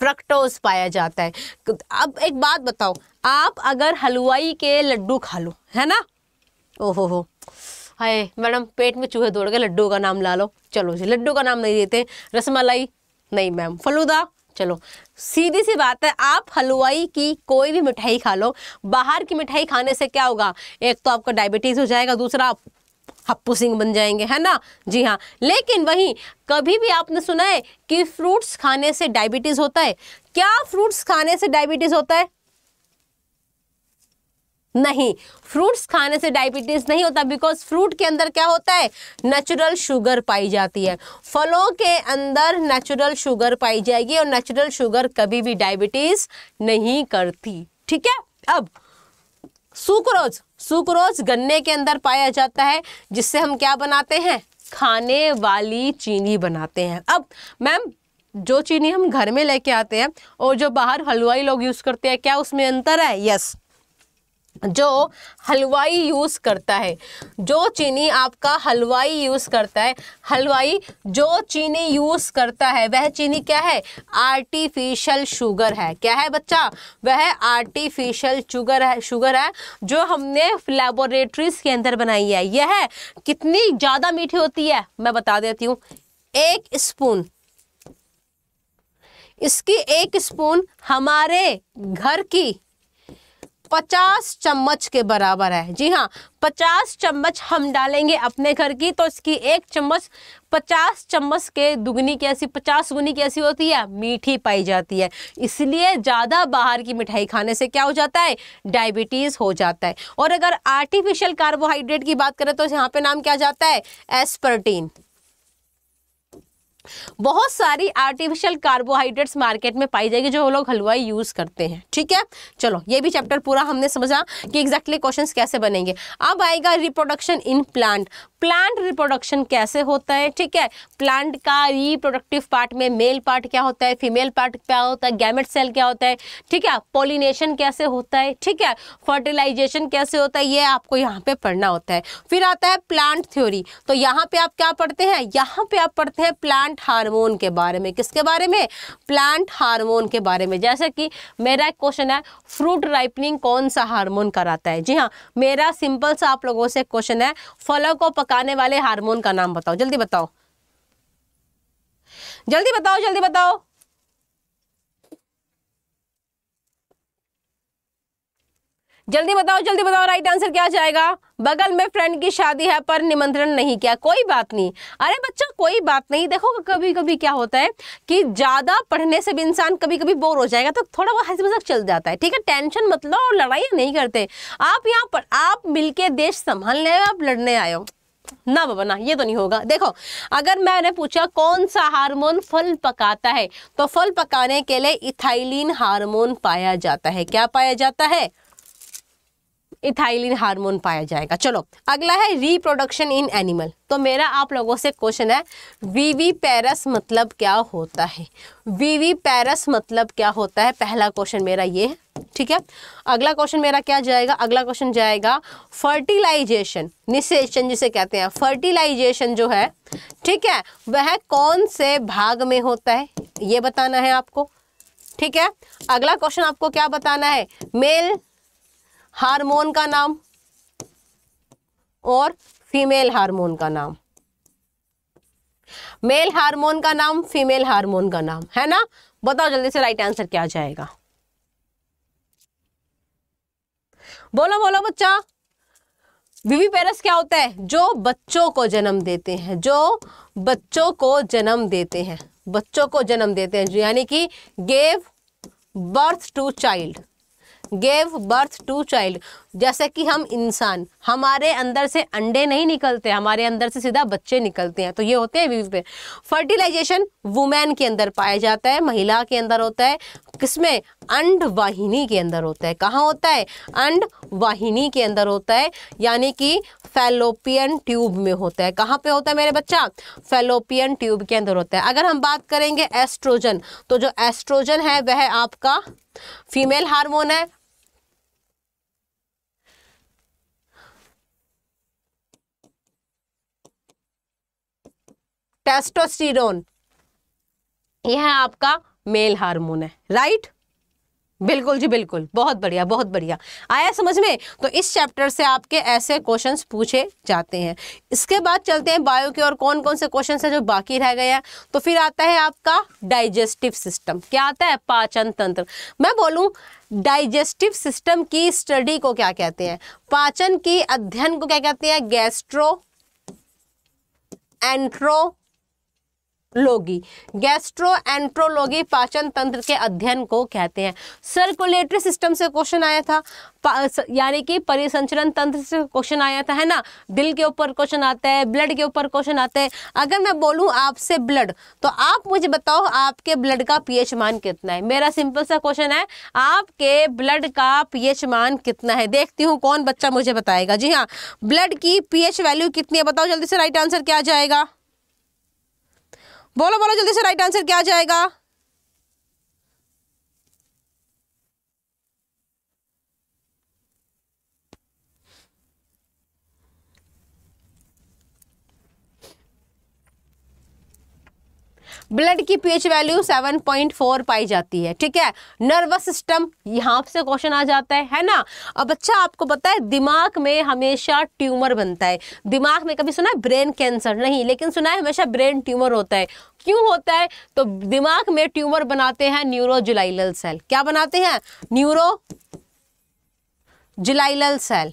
[SPEAKER 1] फ्रक्टोज पाया जाता है अब एक बात बताओ आप अगर हलवाई के लड्डू खा लो है ना ओहो हो हाय मैडम पेट में चूहे दौड़ गए लड्डू का नाम ला लो चलो जी लड्डू का नाम नहीं देते रसमलाई नहीं मैम फलूदा चलो सीधी सी बात है आप हलवाई की कोई भी मिठाई खा लो बाहर की मिठाई खाने से क्या होगा एक तो आपका डायबिटीज़ हो जाएगा दूसरा आप हप्पू सिंह बन जाएंगे है ना जी हाँ लेकिन वहीं कभी भी आपने सुना है कि फ्रूट्स खाने से डायबिटीज़ होता है क्या फ्रूट्स खाने से डायबिटीज़ होता है नहीं फ्रूट्स खाने से डायबिटीज़ नहीं होता बिकॉज फ्रूट के अंदर क्या होता है नेचुरल शुगर पाई जाती है फलों के अंदर नेचुरल शुगर पाई जाएगी और नेचुरल शुगर कभी भी डायबिटीज़ नहीं करती ठीक है अब सुक्रोज सुक्रोज गन्ने के अंदर पाया जाता है जिससे हम क्या बनाते हैं खाने वाली चीनी बनाते हैं अब मैम जो चीनी हम घर में लेके आते हैं और जो बाहर हलवाई लोग यूज़ करते हैं क्या उसमें अंतर है यस जो हलवाई यूज़ करता है जो चीनी आपका हलवाई यूज़ करता है हलवाई जो चीनी यूज़ करता है वह चीनी क्या है आर्टिफिशियल शुगर है क्या है बच्चा वह आर्टिफिशियल शुगर है शुगर है जो हमने लेबोरेटरीज के अंदर बनाई है यह कितनी ज़्यादा मीठी होती है मैं बता देती हूँ एक स्पून इसकी एक स्पून हमारे घर की पचास चम्मच के बराबर है जी हाँ पचास चम्मच हम डालेंगे अपने घर की तो इसकी एक चम्मच पचास चम्मच के दुगनी कैसी पचास गुनी कैसी होती है मीठी पाई जाती है इसलिए ज़्यादा बाहर की मिठाई खाने से क्या हो जाता है डायबिटीज़ हो जाता है और अगर आर्टिफिशियल कार्बोहाइड्रेट की बात करें तो यहाँ पे नाम क्या जाता है एस्पर्टीन बहुत सारी आर्टिफिशियल कार्बोहाइड्रेट्स मार्केट में पाई जाएगी जो लोग हलवा यूज़ करते हैं ठीक है चलो ये भी चैप्टर पूरा हमने समझा कि एग्जैक्टली exactly क्वेश्चंस कैसे बनेंगे अब आएगा reproduction in plant plant reproduction कैसे होता है ठीक है प्लांट का रिप्रोडक्टिव पार्ट में मेल पार्ट क्या होता है फीमेल पार्ट क्या होता है गैमेट सेल क्या होता है ठीक है पोलिनेशन कैसे होता है ठीक है फर्टिलाइजेशन कैसे होता है ये आपको यहाँ पे पढ़ना होता है फिर आता है प्लांट थ्योरी तो यहाँ पे आप क्या पढ़ते हैं यहाँ पे आप पढ़ते हैं प्लांट हारमोन के बारे में किसके बारे में प्लांट हारमोन के बारे में जैसे कि मेरा एक क्वेश्चन है फ्रूट राइपनिंग कौन सा हारमोन कराता है जी हाँ मेरा सिंपल सा आप लोगों से क्वेश्चन है फलों को पक बताने वाले हार्मोन का नाम बताओ जल्दी बताओ जल्दी बताओ जल्दी बताओ जल्दी बताओ जल्दी बताओ राइट आंसर क्या जाएगा बगल में फ्रेंड की शादी है पर निमंत्रण नहीं किया कोई बात नहीं अरे बच्चा कोई बात नहीं देखो कभी कभी क्या होता है कि ज़्यादा पढ़ने से भी इंसान कभी कभी बोर हो जाएगा तो थोड़ा वो हंसी मजाक चल जाता है ठीक है टेंशन मतलब और लड़ाई नहीं करते आप यहाँ पर आप मिलकर देश संभालने आप लड़ने आए हो ना बाबा ना ये तो नहीं होगा देखो अगर मैंने पूछा कौन सा हार्मोन फल पकाता है तो फल पकाने के लिए इथाइलिन हार्मोन पाया जाता है क्या पाया जाता है इथाइलिन हार्मोन पाया जाएगा चलो अगला है रिप्रोडक्शन इन एनिमल तो मेरा आप लोगों से क्वेश्चन है वीवी पैरस मतलब क्या होता है वीवी पैरस मतलब क्या होता है पहला क्वेश्चन मेरा ये है ठीक है अगला क्वेश्चन मेरा क्या जाएगा अगला क्वेश्चन जाएगा फर्टिलाइजेशन निषेचन जिसे कहते हैं फर्टिलाइजेशन जो है ठीक है वह कौन से भाग में होता है ये बताना है आपको ठीक है अगला क्वेश्चन आपको क्या बताना है मेल हार्मोन का नाम और फीमेल हार्मोन का नाम मेल हार्मोन का नाम फीमेल हार्मोन का नाम है ना बताओ जल्दी से राइट आंसर क्या जाएगा बोलो बोलो बच्चा विवी पेरस क्या होता है जो बच्चों को जन्म देते हैं जो बच्चों को जन्म देते हैं बच्चों को जन्म देते हैं यानी कि gave birth to child gave birth to child जैसे कि हम इंसान हमारे अंदर से अंडे नहीं निकलते हमारे अंदर से सीधा बच्चे निकलते हैं तो ये होते हैं वीव पे फर्टिलाइजेशन वुमेन के अंदर पाया जाता है महिला के अंदर होता है किसमें अंड वाहिनी के अंदर होता है कहाँ होता है अंड वाहिनी के अंदर होता है यानी कि फेलोपियन ट्यूब में होता है कहाँ पे होता है मेरे बच्चा फेलोपियन ट्यूब के अंदर होता है अगर हम बात करेंगे एस्ट्रोजन तो जो एस्ट्रोजन है वह आपका फीमेल हार्मोन है टेस्टोस्टिरोन यह आपका मेल हार्मोन है राइट बिल्कुल जी बिल्कुल बहुत बढ़िया बहुत बढ़िया आया समझ में तो इस चैप्टर से आपके ऐसे क्वेश्चंस पूछे जाते हैं इसके बाद चलते हैं बायो के और कौन कौन से क्वेश्चन है जो बाकी रह गए हैं तो फिर आता है आपका डाइजेस्टिव सिस्टम क्या आता है पाचन तंत्र मैं बोलूं डाइजेस्टिव सिस्टम की स्टडी को क्या कहते हैं पाचन की अध्ययन को क्या कहते हैं गैस्ट्रो एंट्रो लोगी एंट्रोलोगी पाचन तंत्र के अध्ययन को कहते हैं सर्कुलेटरी सिस्टम से क्वेश्चन आया था यानी कि परिसंचरण तंत्र से क्वेश्चन आया था है ना दिल के ऊपर क्वेश्चन आता है ब्लड के ऊपर क्वेश्चन आता है अगर मैं बोलूँ आपसे ब्लड तो आप मुझे बताओ आपके ब्लड का पीएच मान कितना है मेरा सिंपल सा क्वेश्चन है आपके ब्लड का पीएच मान कितना है देखती हूँ कौन बच्चा मुझे बताएगा जी हाँ ब्लड की पीएच वैल्यू कितनी है बताओ जल्दी से राइट आंसर क्या जाएगा बोलो बोलो जल्दी से राइट आंसर क्या जाएगा ब्लड की पीएच वैल्यू 7.4 पाई जाती है ठीक है नर्वस सिस्टम यहाँ से क्वेश्चन आ जाता है है ना अब अच्छा आपको पता है दिमाग में हमेशा ट्यूमर बनता है दिमाग में कभी सुना है ब्रेन कैंसर नहीं लेकिन सुना है हमेशा ब्रेन ट्यूमर होता है क्यों होता है तो दिमाग में ट्यूमर बनाते हैं न्यूरो सेल क्या बनाते हैं neuro cell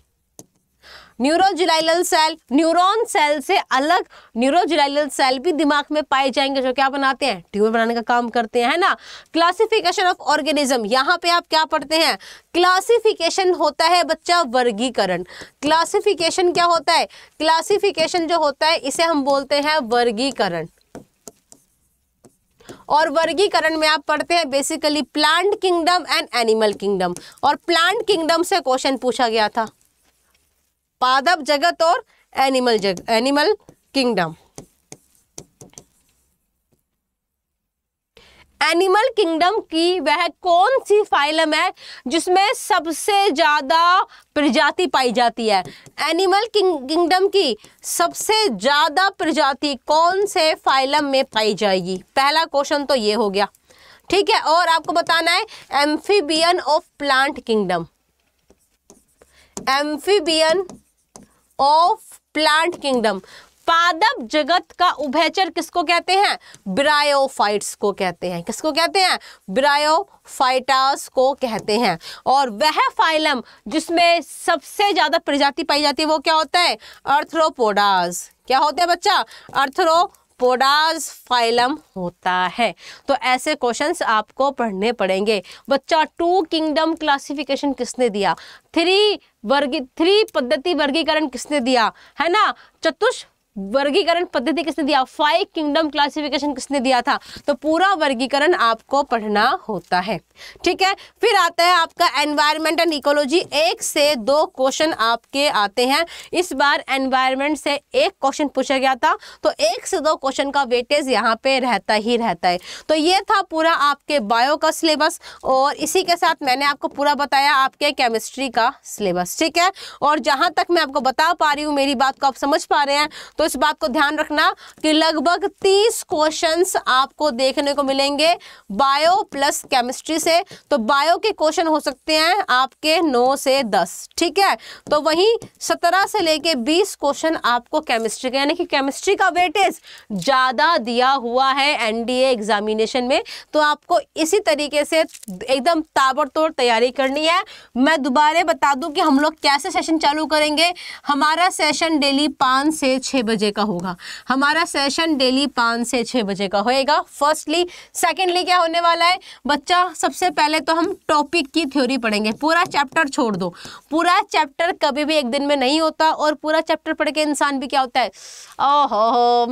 [SPEAKER 1] neuroglial cell neuron cell से अलग न्यूरोजिलाइलल सेल भी दिमाग में पाए जाएंगे जो क्या बनाते हैं ट्यूमर बनाने का काम करते हैं है ना क्लासिफिकेशन ऑफ ऑर्गेनिज्म यहाँ पे आप क्या पढ़ते हैं क्लासिफिकेशन होता है बच्चा वर्गीकरण क्लासिफिकेशन क्या होता है क्लासिफिकेशन जो होता है इसे हम बोलते हैं वर्गीकरण और वर्गीकरण में आप पढ़ते हैं basically plant kingdom and animal kingdom और प्लांट किंगडम से क्वेश्चन पूछा गया था पादप जगत और एनिमल जग एनिमल किंगडम एनिमल किंगडम की वह कौन सी फाइलम है जिसमें सबसे ज़्यादा प्रजाति पाई जाती है एनिमल किंगडम की सबसे ज़्यादा प्रजाति कौन से फाइलम में पाई जाएगी पहला क्वेश्चन तो ये हो गया ठीक है और आपको बताना है amphibian of plant kingdom amphibian of plant kingdom पादप जगत का उभयचर किसको कहते हैं ब्रायोफाइट्स को कहते हैं किसको कहते हैं ब्रायोफाइटास को कहते हैं और वह फाइलम जिसमें सबसे ज़्यादा प्रजाति पाई जाती है वो क्या होता है अर्थ्रोपोडास क्या होते हैं बच्चा अर्थ्रो पोडाज फाइलम होता है तो ऐसे क्वेश्चंस आपको पढ़ने पड़ेंगे बच्चा टू किंगडम क्लासिफिकेशन किसने दिया थ्री वर्गी थ्री पद्धति वर्गीकरण किसने दिया है ना चतुष वर्गीकरण पद्धति किसने दिया फाइव किंगडम क्लासिफिकेशन किसने दिया था तो पूरा वर्गीकरण आपको पढ़ना होता है ठीक है फिर आता है आपका एनवायरमेंट एंड इकोलॉजी एक से दो क्वेश्चन आपके आते हैं इस बार एनवायरमेंट से एक क्वेश्चन पूछा गया था तो एक से दो क्वेश्चन का वेटेज यहाँ पे रहता ही रहता है तो ये था पूरा आपके बायो का सिलेबस और इसी के साथ मैंने आपको पूरा बताया आपके केमिस्ट्री का सिलेबस ठीक है और जहां तक मैं आपको बता पा रही हूँ मेरी बात को आप समझ पा रहे हैं तो इस बात को ध्यान रखना कि लगभग तीस क्वेश्चंस आपको देखने को मिलेंगे बायो प्लस केमिस्ट्री से तो बायो के क्वेश्चन हो सकते हैं आपके नौ से दस ठीक है तो वहीं सत्रह से लेके बीस क्वेश्चन आपको केमिस्ट्री का यानी कि केमिस्ट्री का वेटेज ज़्यादा दिया हुआ है एनडीए एग्जामिनेशन में तो आपको इसी तरीके से एकदम ताबड़तोड़ तैयारी करनी है मैं दोबारा बता दूं कि हम लोग कैसे सेशन चालू करेंगे हमारा सेशन डेली पाँच से छः बजे का होगा हमारा सेशन डेली पाँच से छः बजे का होएगा फर्स्टली सेकेंडली क्या होने वाला है बच्चा सबसे पहले तो हम टॉपिक की थ्योरी पढ़ेंगे पूरा चैप्टर छोड़ दो पूरा चैप्टर कभी भी एक दिन में नहीं होता और पूरा चैप्टर पढ़ के इंसान भी क्या होता है ओहो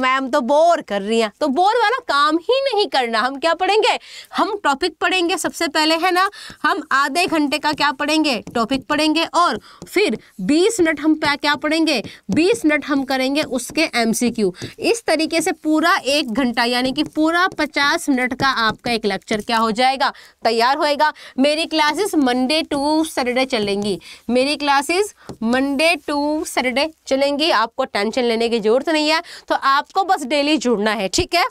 [SPEAKER 1] मैम तो बोर कर रही हैं तो बोर वाला काम ही नहीं करना हम क्या पढ़ेंगे हम टॉपिक पढ़ेंगे सबसे पहले है ना हम आधे घंटे का क्या पढ़ेंगे टॉपिक पढ़ेंगे और फिर 20 मिनट हम क्या पढ़ेंगे 20 मिनट हम करेंगे उस उसके एमसीक्यू इस तरीके से पूरा एक घंटा यानी कि पूरा पचास मिनट का आपका एक लेक्चर क्या हो जाएगा तैयार होएगा मेरी क्लासेस मंडे टू सैटरडे चलेंगी मेरी क्लासेस मंडे टू सैटरडे चलेंगी आपको टेंशन लेने की ज़रूरत नहीं है तो आपको बस डेली जुड़ना है ठीक है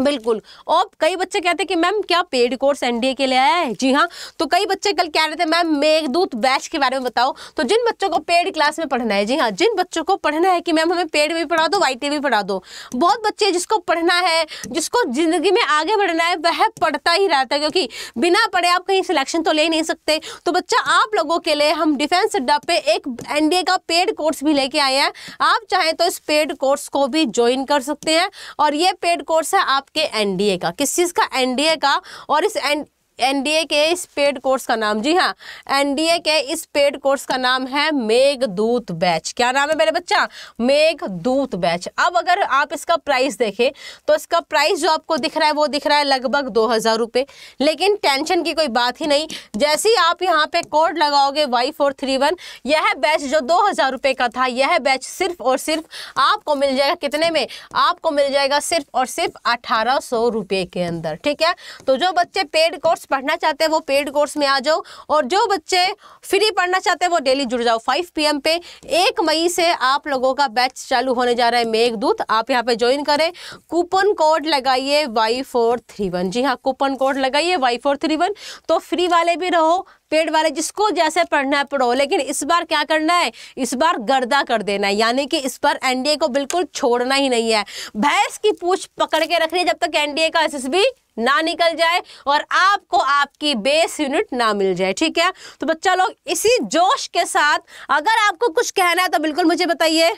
[SPEAKER 1] बिल्कुल और कई बच्चे कहते हैं कि मैम क्या पेड कोर्स एनडीए के लिए आया है जी हाँ तो कई बच्चे कल कह रहे थे मैम मेघदूत बैच के बारे में बताओ तो जिन बच्चों को पेड क्लास में पढ़ना है जी हाँ जिन बच्चों को पढ़ना है कि मैम हमें पेड भी पढ़ा दो वाई भी पढ़ा दो बहुत बच्चे जिसको पढ़ना है जिसको जिंदगी में आगे बढ़ना है वह पढ़ता ही रहता है क्योंकि बिना पढ़े आप कहीं सिलेक्शन तो ले नहीं सकते तो बच्चा आप लोगों के लिए हम डिफेंस अड्डा पे एक एन का पेड कोर्स भी लेके आए हैं आप चाहें तो इस पेड कोर्स को भी ज्वाइन कर सकते हैं और ये पेड कोर्स है आप आपके एनडीए का किस चीज़ का एनडीए का और इस एन एनडीए के इस पेड कोर्स का नाम जी हाँ एनडीए के इस पेड कोर्स का नाम है मेघ दूत बैच क्या नाम है मेरे बच्चा मेघ दूत बैच अब अगर आप इसका प्राइस देखें तो इसका प्राइस जो आपको दिख रहा है वो दिख रहा है लगभग दो हज़ार रुपये लेकिन टेंशन की कोई बात ही नहीं जैसे ही आप यहाँ पे कोड लगाओगे वाई फोर थ्री वन यह बैच जो दो हज़ार रुपये का था यह बैच सिर्फ और सिर्फ आपको मिल जाएगा कितने में आपको मिल जाएगा सिर्फ और सिर्फ अठारह सौ रुपये के अंदर ठीक है तो जो बच्चे पेड कोर्स कोर्स पढ़ना चाहते हैं वो पेड कोर्स में आ जाओ और जो बच्चे फ्री पढ़ना चाहते हैं वो डेली जुड़ जाओ फाइव पी पे एक मई से आप लोगों का बैच चालू होने जा रहा है मेघदूत आप यहाँ पे ज्वाइन करें कूपन कोड लगाइए वाई फोर थ्री वन जी हाँ कूपन कोड लगाइए वाई फोर थ्री वन तो फ्री वाले भी रहो पेड वाले जिसको जैसे पढ़ना है पढ़ो लेकिन इस बार क्या करना है इस बार गर्दा कर देना है यानी कि इस बार एनडीए को बिल्कुल छोड़ना ही नहीं है भैंस की पूछ पकड़ के रखनी है जब तक एनडीए का एसएसबी ना निकल जाए और आपको आपकी बेस यूनिट ना मिल जाए ठीक है तो बच्चा लोग इसी जोश के साथ अगर आपको कुछ कहना है तो बिल्कुल मुझे बताइए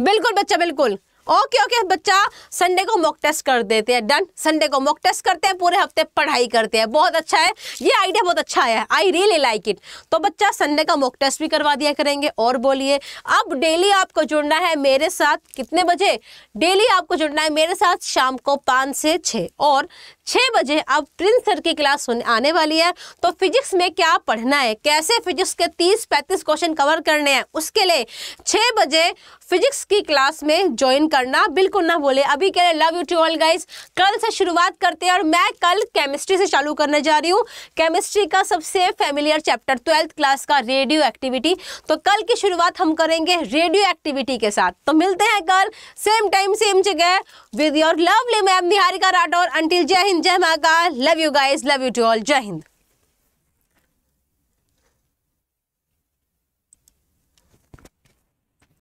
[SPEAKER 1] बिल्कुल बच्चा बिल्कुल ओके ओके बच्चा संडे को मॉक टेस्ट कर देते हैं डन संडे को मॉक टेस्ट करते हैं पूरे हफ्ते पढ़ाई करते हैं बहुत अच्छा है ये आइडिया बहुत अच्छा है आई रियली लाइक इट तो बच्चा संडे का मॉक टेस्ट भी करवा दिया करेंगे और बोलिए अब डेली आपको जुड़ना है मेरे साथ कितने बजे डेली आपको जुड़ना है मेरे साथ शाम को पाँच से छः और छः बजे अब प्रिंस सर की क्लास आने वाली है तो फिजिक्स में क्या पढ़ना है कैसे फिजिक्स के तीस पैंतीस क्वेश्चन कवर करने हैं उसके लिए छः बजे फिजिक्स की क्लास में ज्वाइन करना बिल्कुल ना बोले अभी कह रहे love you to all guys कल से शुरुआत करते हैं और मैं कल केमिस्ट्री से चालू करने जा रही हूँ केमिस्ट्री का सबसे फेमिलियर चैप्टर ट्वेल्थ क्लास का रेडियो एक्टिविटी तो कल की शुरुआत हम करेंगे रेडियो एक्टिविटी के साथ तो मिलते हैं कल सेम टाइम सेम जगह with your lovely ma'am Niharika Rathore until जय हिंद जय माँ का love you guys love you to all जय हिंद